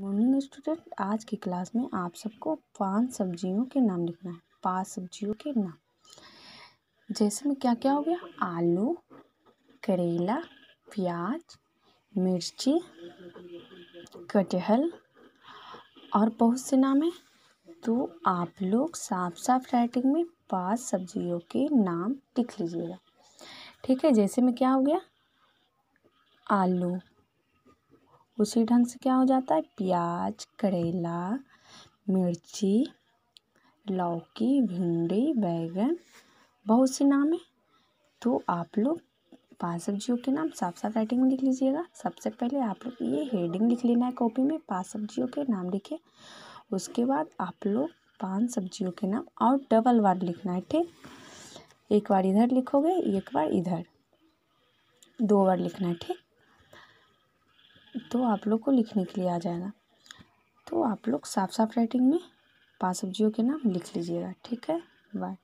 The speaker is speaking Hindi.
मॉर्निंग स्टूडेंट आज की क्लास में आप सबको पांच सब्जियों के नाम लिखना है पांच सब्जियों के नाम जैसे में क्या क्या हो गया आलू करेला प्याज मिर्ची कटहल और बहुत से नाम हैं तो आप लोग साफ साफ राइटिंग में पांच सब्जियों के नाम लिख लीजिएगा ठीक है जैसे में क्या हो गया आलू उसी ढंग से क्या हो जाता है प्याज करेला मिर्ची लौकी भिंडी बैंगन बहुत से नाम है तो आप लोग पांच सब्जियों के नाम साफ साफ राइटिंग में लिख लीजिएगा सबसे पहले आप लोग ये हेडिंग लिख लेना है कॉपी में पांच सब्जियों के नाम लिखे उसके बाद आप लोग पांच सब्जियों के नाम और डबल बार लिखना है ठीक एक बार इधर लिखोगे एक बार इधर दो बार लिखना है ठीक तो आप लोग को लिखने के लिए आ जाएगा तो आप लोग साफ साफ राइटिंग में पाँच सब्जियों के नाम लिख लीजिएगा ठीक है बाय